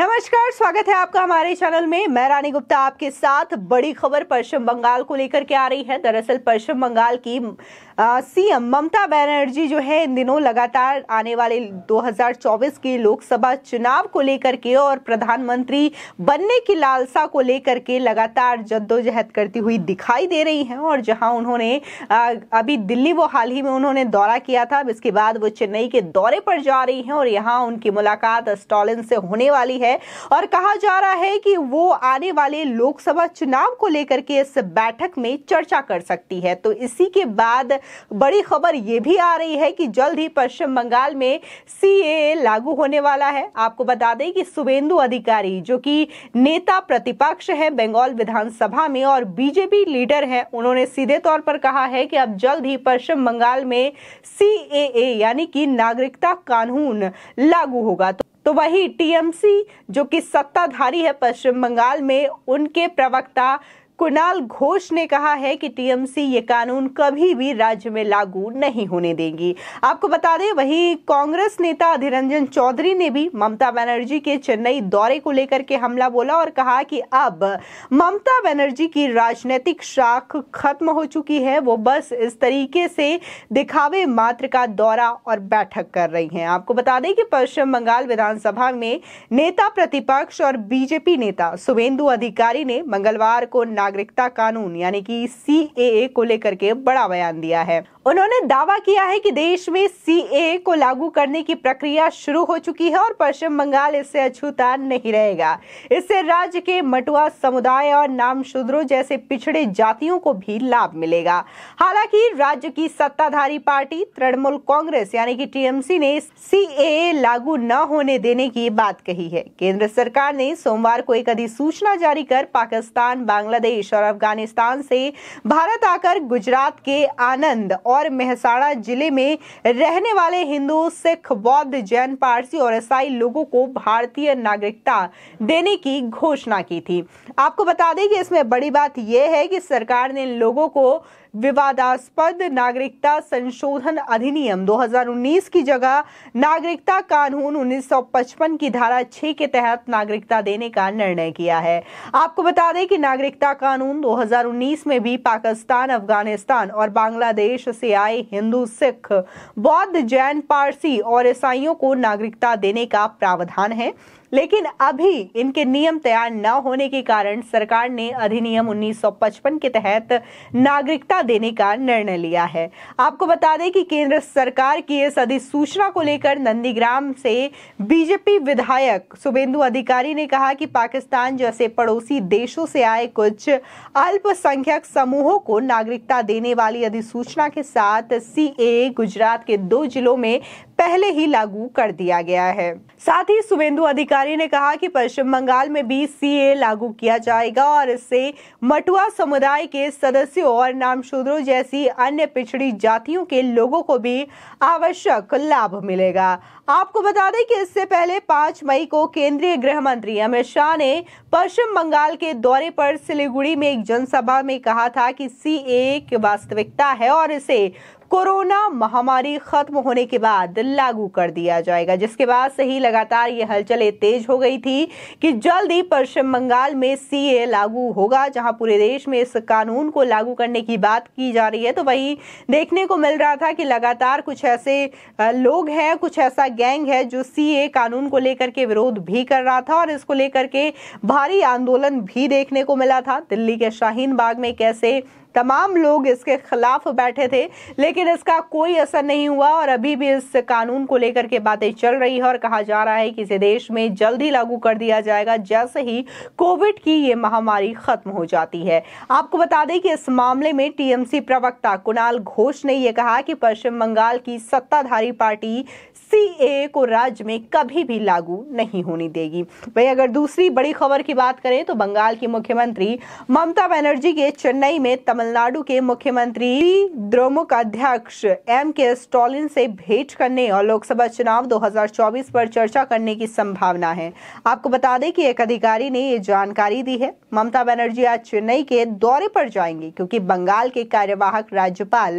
नमस्कार स्वागत है आपका हमारे चैनल में मैं रानी गुप्ता आपके साथ बड़ी खबर पश्चिम बंगाल को लेकर के आ रही है दरअसल पश्चिम बंगाल की सीएम ममता बनर्जी जो है इन दिनों लगातार आने वाले 2024 के लोकसभा चुनाव को लेकर के और प्रधानमंत्री बनने की लालसा को लेकर के लगातार जद्दोजहद करती हुई दिखाई दे रही हैं और जहां उन्होंने अभी दिल्ली वो हाल ही में उन्होंने दौरा किया था इसके बाद वो चेन्नई के दौरे पर जा रही हैं और यहाँ उनकी मुलाकात स्टॉलिन से होने वाली है है और कहा जा रहा है कि वो आने वाले लोकसभा चुनाव को लेकर के इस बैठक में चर्चा कर सकती है तो इसी के बाद बड़ी खबर ये भी आ रही है कि जल्द ही पश्चिम बंगाल में सी लागू होने वाला है आपको बता दें कि शुभेंदु अधिकारी जो कि नेता प्रतिपक्ष है बंगाल विधानसभा में और बीजेपी लीडर है उन्होंने सीधे तौर पर कहा है कि अब जल्द ही पश्चिम बंगाल में सी यानी कि नागरिकता कानून लागू होगा तो तो वही टीएमसी जो कि सत्ताधारी है पश्चिम बंगाल में उनके प्रवक्ता कुणाल घोष ने कहा है कि टीएमसी ये कानून कभी भी राज्य में लागू नहीं होने देंगी आपको बता दें वहीं कांग्रेस नेता रंजन चौधरी ने भी ममता बनर्जी के चेन्नई दौरे को लेकर के हमला बोला और कहा कि अब ममता बनर्जी की राजनीतिक शाख खत्म हो चुकी है वो बस इस तरीके से दिखावे मात्र का दौरा और बैठक कर रही हैं आपको बता दें कि पश्चिम बंगाल विधानसभा में नेता प्रतिपक्ष और बीजेपी नेता शुभेंदु अधिकारी ने मंगलवार को ना नागरिकता कानून यानी कि सी को लेकर के बड़ा बयान दिया है उन्होंने दावा किया है कि देश में सी को लागू करने की प्रक्रिया शुरू हो चुकी है और पश्चिम बंगाल इससे अछूता नहीं रहेगा इससे राज्य के मटुआ समुदाय और नाम शुद्रो जैसे पिछड़े जातियों को भी लाभ मिलेगा हालांकि राज्य की सत्ताधारी पार्टी तृणमूल कांग्रेस यानी कि टीएमसी ने सी लागू न होने देने की बात कही है केंद्र सरकार ने सोमवार को एक अधिसूचना जारी कर पाकिस्तान बांग्लादेश प्रदेश और अफगानिस्तान से भारत आकर गुजरात के आनंद और मेहसाणा जिले में रहने वाले हिंदू सिख बौद्ध जैन पारसी और ईसाई लोगों को भारतीय नागरिकता देने की घोषणा की थी आपको बता दें कि इसमें बड़ी बात यह है कि सरकार ने लोगों को विवादास्पद नागरिकता संशोधन अधिनियम 2019 की जगह नागरिकता कानून 1955 की धारा 6 के तहत नागरिकता देने का निर्णय किया है आपको बता दें कि नागरिकता कानून 2019 में भी पाकिस्तान अफगानिस्तान और बांग्लादेश से आए हिंदू सिख बौद्ध जैन पारसी और ईसाइयों को नागरिकता देने का प्रावधान है लेकिन अभी इनके नियम तैयार न होने के कारण सरकार ने अधिनियम 1955 के तहत नागरिकता देने का निर्णय लिया है आपको बता दें कि केंद्र सरकार की इस अधिसूचना को लेकर नंदीग्राम से बीजेपी विधायक शुभेंदु अधिकारी ने कहा कि पाकिस्तान जैसे पड़ोसी देशों से आए कुछ अल्पसंख्यक समूहों को नागरिकता देने वाली अधिसूचना के साथ सी गुजरात के दो जिलों में पहले ही लागू कर दिया गया है साथ ही सुवेंदु अधिकारी ने कहा कि पश्चिम बंगाल में भी सीए लागू किया जाएगा और इससे मटुआ समुदाय के सदस्यों और नामशूद्रों जैसी अन्य पिछड़ी जातियों के लोगों को भी आवश्यक लाभ मिलेगा आपको बता दें कि इससे पहले 5 मई को केंद्रीय गृह मंत्री अमित शाह ने पश्चिम बंगाल के दौरे पर सिलीगुड़ी में एक जनसभा में कहा था कि सी ए एक वास्तविकता है और इसे कोरोना महामारी खत्म होने के बाद लागू कर दिया जाएगा जिसके बाद से ही लगातार ये हलचलें तेज हो गई थी कि जल्द ही पश्चिम बंगाल में सीए लागू होगा जहां पूरे देश में इस कानून को लागू करने की बात की जा रही है तो वही देखने को मिल रहा था कि लगातार कुछ ऐसे लोग हैं कुछ ऐसा गैंग है जो सीए कानून को लेकर के विरोध भी कर रहा था और इसको लेकर के भारी आंदोलन भी देखने को मिला था दिल्ली के शाहीन बाग में कैसे तमाम लोग इसके खिलाफ बैठे थे लेकिन इसका कोई असर नहीं हुआ और अभी भी इस कानून को लेकर के बातें चल रही है और कहा जा रहा है कि इसे देश में जल्द ही लागू कर दिया जाएगा जैसे ही कोविड की ये महामारी खत्म हो जाती है आपको बता दें कि इस मामले में टीएमसी प्रवक्ता कुणाल घोष ने यह कहा कि पश्चिम बंगाल की सत्ताधारी पार्टी सीए को राज्य में कभी भी लागू नहीं होने देगी वही अगर दूसरी बड़ी खबर की बात करें तो बंगाल की मुख्यमंत्री ममता बनर्जी के चेन्नई में तमिल तमिलनाडु के मुख्यमंत्री अध्यक्ष एम के स्टालिन से भेंट करने और लोकसभा चुनाव 2024 पर चर्चा करने की संभावना है आपको बता दें कि एक अधिकारी ने ये जानकारी दी है ममता बनर्जी आज चेन्नई के दौरे पर जाएंगी क्योंकि बंगाल के कार्यवाहक राज्यपाल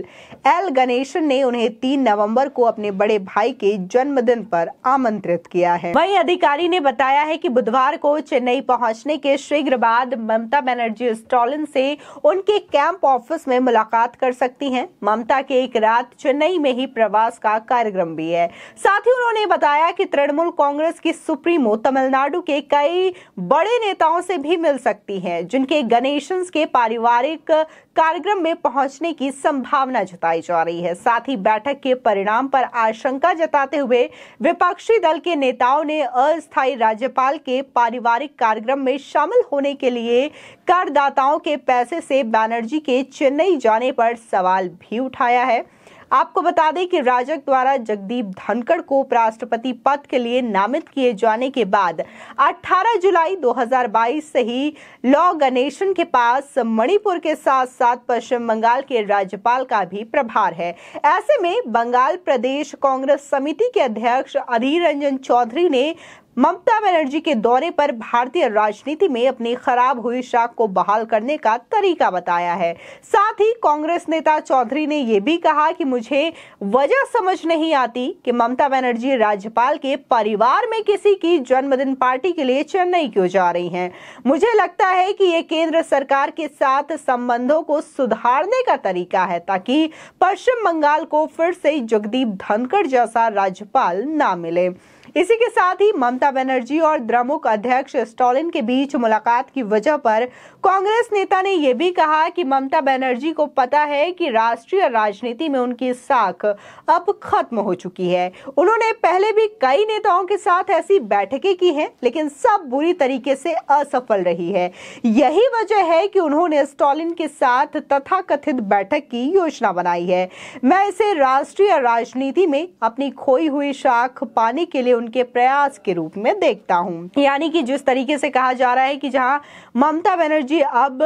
एल गणेशन ने उन्हें तीन नवम्बर को अपने बड़े भाई के जन्मदिन पर आमंत्रित किया है वही अधिकारी ने बताया है की बुधवार को चेन्नई पहुंचने के शीघ्र बाद ममता बनर्जी स्टालिन से उनके कैब कैंप ऑफिस में मुलाकात कर सकती हैं ममता के एक रात चेन्नई में ही प्रवास का कार्यक्रम भी है साथ ही उन्होंने बताया कि तृणमूल कांग्रेस की सुप्रीमो तमिलनाडु के कई बड़े नेताओं से भी मिल सकती हैं जिनके गणेशन के पारिवारिक कार्यक्रम में पहुंचने की संभावना जताई जा रही है साथ ही बैठक के परिणाम पर आशंका जताते हुए विपक्षी दल के नेताओं ने अस्थायी राज्यपाल के पारिवारिक कार्यक्रम में शामिल होने के लिए करदाताओं के पैसे से बैनर्जी जी के चेन्नई जाने पर सवाल भी उठाया है आपको बता दें कि राजक द्वारा जगदीप धनखड़ को राष्ट्रपति पद के लिए नामित किए जाने के बाद 18 जुलाई 2022 से ही लॉ गणेशन के पास मणिपुर के साथ साथ पश्चिम बंगाल के राज्यपाल का भी प्रभार है ऐसे में बंगाल प्रदेश कांग्रेस समिति के अध्यक्ष अधीर रंजन चौधरी ने ममता बनर्जी के दौरे पर भारतीय राजनीति में अपनी खराब हुई शाख को बहाल करने का तरीका बताया है साथ ही कांग्रेस नेता चौधरी ने यह भी कहा कि मुझे वजह समझ नहीं आती कि ममता बनर्जी राज्यपाल के परिवार में किसी की जन्मदिन पार्टी के लिए चेन्नई क्यों जा रही हैं मुझे लगता है कि ये केंद्र सरकार के साथ संबंधों को सुधारने का तरीका है ताकि पश्चिम बंगाल को फिर से जगदीप धनखड़ जैसा राज्यपाल ना मिले इसी के साथ ही ममता बनर्जी और द्रमुक अध्यक्ष स्टालिन के बीच मुलाकात की वजह पर कांग्रेस नेता ने यह भी कहा कि ममता बनर्जी को पता है कि राष्ट्रीय राजनीति में उनकी साख अब खत्म हो चुकी है उन्होंने पहले भी कई नेताओं के साथ ऐसी बैठकें की हैं लेकिन सब बुरी तरीके से असफल रही है यही वजह है कि उन्होंने स्टालिन के साथ तथाकथित बैठक की योजना बनाई है मैं इसे राष्ट्रीय राजनीति में अपनी खोई हुई शाख पाने के लिए उनके प्रयास के रूप में देखता हूँ यानी कि जिस तरीके से कहा जा रहा है कि जहाँ ममता बनर्जी जी अब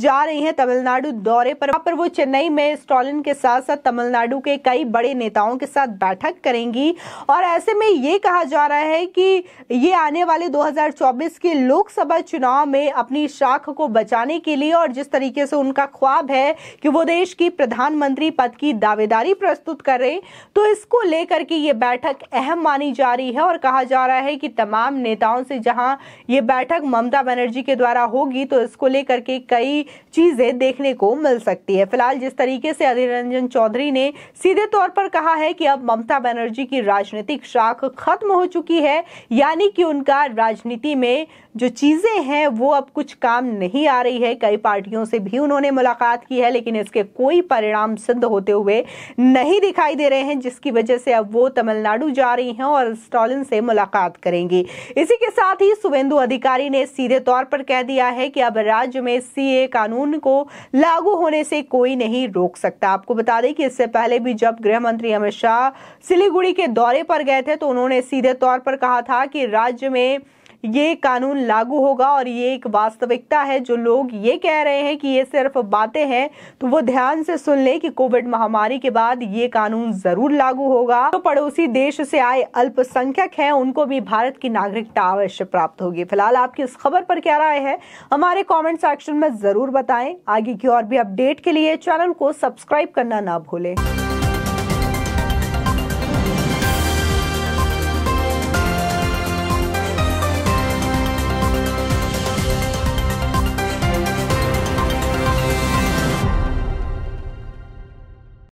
जा रही हैं तमिलनाडु दौरे पर वहां पर वो चेन्नई में स्टालिन के साथ साथ तमिलनाडु के कई बड़े नेताओं के साथ बैठक करेंगी और ऐसे में ये कहा जा रहा है कि ये आने वाले 2024 के लोकसभा चुनाव में अपनी शाख को बचाने के लिए और जिस तरीके से उनका ख्वाब है कि वो देश की प्रधानमंत्री पद की दावेदारी प्रस्तुत करें तो इसको लेकर के ये बैठक अहम मानी जा रही है और कहा जा रहा है कि तमाम नेताओं से जहां ये बैठक ममता बनर्जी के द्वारा होगी तो इस उसको लेकर के कई चीज़ें देखने को मिल सकती है फिलहाल जिस तरीके से अधीर रंजन चौधरी ने सीधे तौर पर कहा है कि अब ममता बनर्जी की राजनीतिक शाख खत्म हो चुकी है यानी कि उनका राजनीति में जो चीज़ें हैं वो अब कुछ काम नहीं आ रही है कई पार्टियों से भी उन्होंने मुलाकात की है लेकिन इसके कोई परिणाम सिद्ध होते हुए नहीं दिखाई दे रहे हैं जिसकी वजह से अब वो तमिलनाडु जा रही हैं और स्टालिन से मुलाकात करेंगी इसी के साथ ही शुभेंदु अधिकारी ने सीधे तौर पर कह दिया है कि अब राज्य में सीए कानून को लागू होने से कोई नहीं रोक सकता आपको बता दें कि इससे पहले भी जब गृह मंत्री अमित शाह सिलीगुड़ी के दौरे पर गए थे तो उन्होंने सीधे तौर पर कहा था कि राज्य में ये कानून लागू होगा और ये एक वास्तविकता है जो लोग ये कह रहे हैं कि ये सिर्फ बातें हैं तो वो ध्यान से सुन ले कि कोविड महामारी के बाद ये कानून जरूर लागू होगा तो पड़ोसी देश से आए अल्पसंख्यक हैं उनको भी भारत की नागरिकता अवश्य प्राप्त होगी फिलहाल आपकी इस खबर पर क्या राय है हमारे कॉमेंट सेक्शन में जरूर बताएं आगे की और भी अपडेट के लिए चैनल को सब्सक्राइब करना ना भूलें